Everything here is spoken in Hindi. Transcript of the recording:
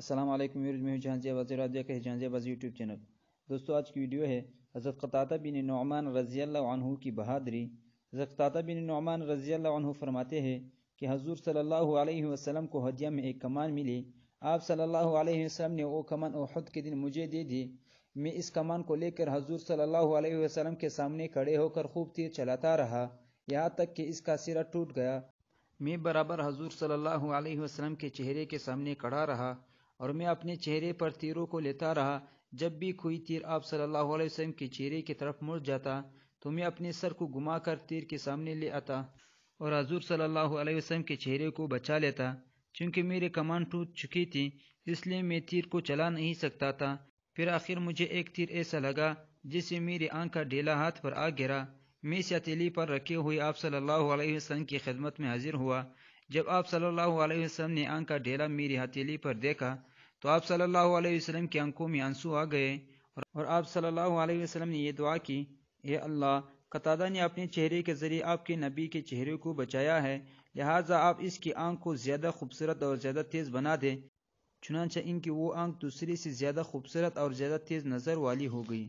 असलम मैं हिजाजिया वजी राजिया का हिजाजिया वजी यूट्यूब चैनल दोस्तों आज की वीडियो है हज़रत क़ताता बिन नौमान रज़ी अल्लाह की बहादरी हज़रत क़ताता बिन नौमान रज़ी अल्लाह फरमाते हैं कि हजूर सल्लल्लाहु अलैहि वसल्लम को हदिया में एक कमान मिली आप सल्लल्लाहु अलैहि वसल्लम ने वो कमान ओहद के दिन मुझे दे दी मैं इस कमान को लेकर हजूर सल्लल्लाहु अलैहि वसल्लम के सामने खड़े होकर खूब तीर चलाता रहा यहाँ तक कि इसका सिरा टूट गया मैं बराबर हजूर सल्लल्लाहु अलैहि वसल्लम के चेहरे के सामने खड़ा रहा और मैं अपने चेहरे पर तीरों को लेता रहा जब भी कोई तीर आप सल्लल्लाहु अलैहि वसल्लम के चेहरे की तरफ मुड़ जाता तो मैं अपने सर को घुमाकर तीर के सामने ले आता और हजूर सल्लल्लाहु अलैहि वसल्लम के चेहरे को बचा लेता चूंकि मेरी कमान टूट चुकी थी इसलिए मैं तीर को चला नहीं सकता था फिर आखिर मुझे एक तीर ऐसा लगा जिससे मेरी आंख का ढीला हाथ पर आ गिरा मैं सतीली पर रखे हुए आप सल्लल्लाहु अलैहि वसल्लम की खिदमत में हाजिर हुआ जब आप सल्लल्लाहु अलैहि वसल्लम ने आंख का ढेला मेरी हथेली पर देखा तो आप सल्लल्लाहु अलैहि वसल्लम की आंखों में आंसू आ गए और आप सल्लल्लाहु अलैहि वसल्लम ने यह दुआ की ए अल्लाह कतादा ने अपने चेहरे के ज़रिए आपके नबी के चेहरे को बचाया है लिहाजा आप इसकी आंख को ज़्यादा खूबसूरत और ज़्यादा तेज़ बना दें चुनाचा इनकी वो आंख दूसरी से ज़्यादा खूबसूरत और ज़्यादा तेज़ नज़र वाली हो गई